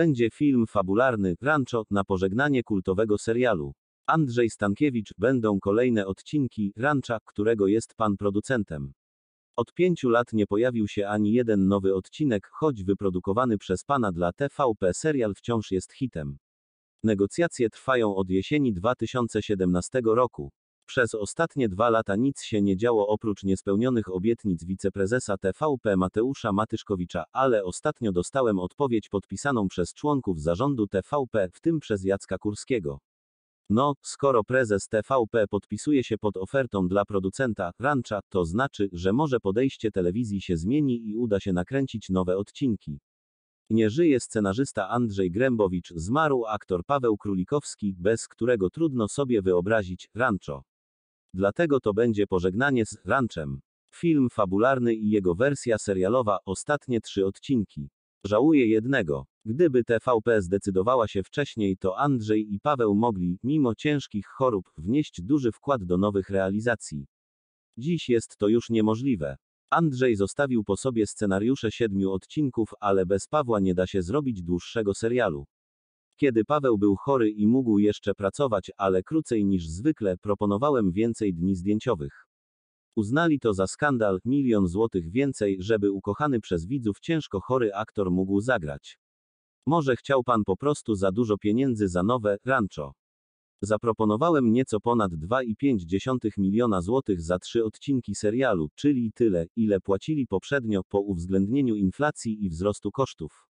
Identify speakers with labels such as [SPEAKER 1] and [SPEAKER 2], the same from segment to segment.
[SPEAKER 1] Będzie film fabularny, Rancho, na pożegnanie kultowego serialu. Andrzej Stankiewicz, będą kolejne odcinki Rancha, którego jest pan producentem. Od pięciu lat nie pojawił się ani jeden nowy odcinek, choć wyprodukowany przez pana dla TVP serial wciąż jest hitem. Negocjacje trwają od jesieni 2017 roku. Przez ostatnie dwa lata nic się nie działo oprócz niespełnionych obietnic wiceprezesa TVP Mateusza Matyszkowicza, ale ostatnio dostałem odpowiedź podpisaną przez członków zarządu TVP, w tym przez Jacka Kurskiego. No, skoro prezes TVP podpisuje się pod ofertą dla producenta Rancha, to znaczy, że może podejście telewizji się zmieni i uda się nakręcić nowe odcinki. Nie żyje scenarzysta Andrzej Grębowicz, zmarł aktor Paweł Królikowski, bez którego trudno sobie wyobrazić Rancho. Dlatego to będzie pożegnanie z Ranchem. Film fabularny i jego wersja serialowa, ostatnie trzy odcinki. Żałuję jednego. Gdyby TVP zdecydowała się wcześniej, to Andrzej i Paweł mogli, mimo ciężkich chorób, wnieść duży wkład do nowych realizacji. Dziś jest to już niemożliwe. Andrzej zostawił po sobie scenariusze siedmiu odcinków, ale bez Pawła nie da się zrobić dłuższego serialu. Kiedy Paweł był chory i mógł jeszcze pracować, ale krócej niż zwykle, proponowałem więcej dni zdjęciowych. Uznali to za skandal, milion złotych więcej, żeby ukochany przez widzów ciężko chory aktor mógł zagrać. Może chciał pan po prostu za dużo pieniędzy za nowe rancho. Zaproponowałem nieco ponad 2,5 miliona złotych za trzy odcinki serialu, czyli tyle, ile płacili poprzednio po uwzględnieniu inflacji i wzrostu kosztów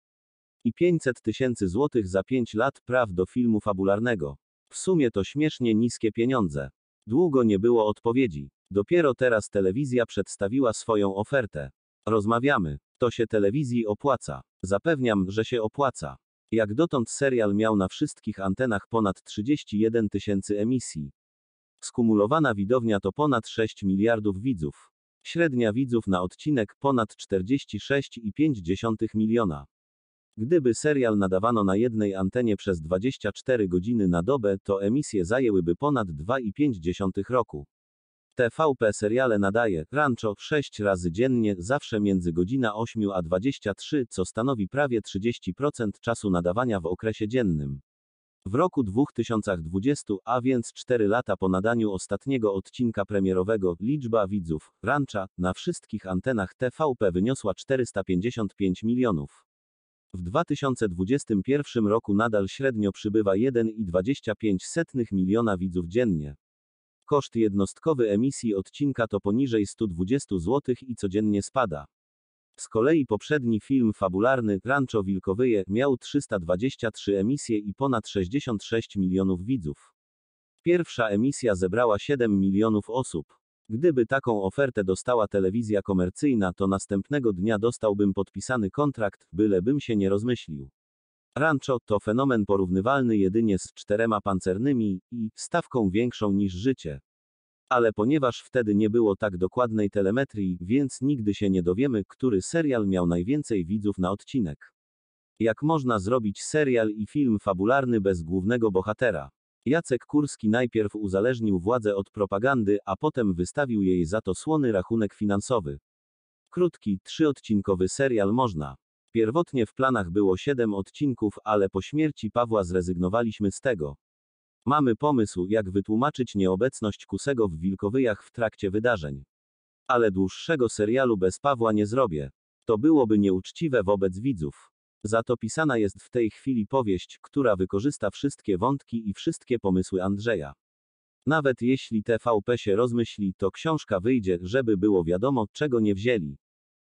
[SPEAKER 1] i 500 tysięcy złotych za 5 lat praw do filmu fabularnego. W sumie to śmiesznie niskie pieniądze. Długo nie było odpowiedzi. Dopiero teraz telewizja przedstawiła swoją ofertę. Rozmawiamy. To się telewizji opłaca. Zapewniam, że się opłaca. Jak dotąd serial miał na wszystkich antenach ponad 31 tysięcy emisji. Skumulowana widownia to ponad 6 miliardów widzów. Średnia widzów na odcinek ponad 46,5 miliona. Gdyby serial nadawano na jednej antenie przez 24 godziny na dobę, to emisje zajęłyby ponad 2,5 roku. TVP seriale nadaje Rancho 6 razy dziennie, zawsze między godzina 8 a 23, co stanowi prawie 30% czasu nadawania w okresie dziennym. W roku 2020, a więc 4 lata po nadaniu ostatniego odcinka premierowego, liczba widzów Rancha na wszystkich antenach TVP wyniosła 455 milionów. W 2021 roku nadal średnio przybywa 1,25 miliona widzów dziennie. Koszt jednostkowy emisji odcinka to poniżej 120 zł i codziennie spada. Z kolei poprzedni film fabularny Rancho Wilkowyje miał 323 emisje i ponad 66 milionów widzów. Pierwsza emisja zebrała 7 milionów osób. Gdyby taką ofertę dostała telewizja komercyjna, to następnego dnia dostałbym podpisany kontrakt, bylebym się nie rozmyślił. Rancho to fenomen porównywalny jedynie z czterema pancernymi i stawką większą niż życie. Ale ponieważ wtedy nie było tak dokładnej telemetrii, więc nigdy się nie dowiemy, który serial miał najwięcej widzów na odcinek. Jak można zrobić serial i film fabularny bez głównego bohatera? Jacek Kurski najpierw uzależnił władzę od propagandy, a potem wystawił jej za to słony rachunek finansowy. Krótki, trzyodcinkowy serial można. Pierwotnie w planach było siedem odcinków, ale po śmierci Pawła zrezygnowaliśmy z tego. Mamy pomysł, jak wytłumaczyć nieobecność Kusego w Wilkowyjach w trakcie wydarzeń. Ale dłuższego serialu bez Pawła nie zrobię. To byłoby nieuczciwe wobec widzów. Za to pisana jest w tej chwili powieść, która wykorzysta wszystkie wątki i wszystkie pomysły Andrzeja. Nawet jeśli TVP się rozmyśli, to książka wyjdzie, żeby było wiadomo, czego nie wzięli.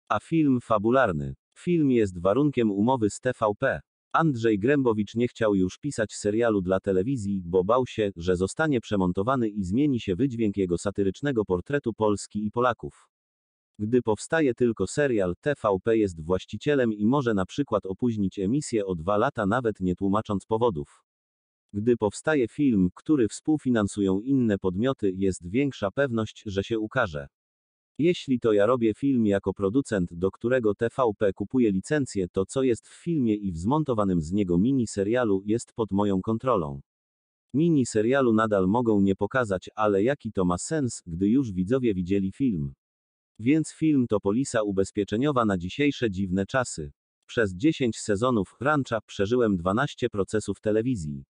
[SPEAKER 1] A film fabularny. Film jest warunkiem umowy z TVP. Andrzej Grębowicz nie chciał już pisać serialu dla telewizji, bo bał się, że zostanie przemontowany i zmieni się wydźwięk jego satyrycznego portretu Polski i Polaków. Gdy powstaje tylko serial, TVP jest właścicielem i może na przykład opóźnić emisję o dwa lata nawet nie tłumacząc powodów. Gdy powstaje film, który współfinansują inne podmioty, jest większa pewność, że się ukaże. Jeśli to ja robię film jako producent, do którego TVP kupuje licencję, to co jest w filmie i w zmontowanym z niego mini serialu jest pod moją kontrolą. Mini serialu nadal mogą nie pokazać, ale jaki to ma sens, gdy już widzowie widzieli film. Więc film to polisa ubezpieczeniowa na dzisiejsze dziwne czasy. Przez 10 sezonów Rancha przeżyłem 12 procesów telewizji.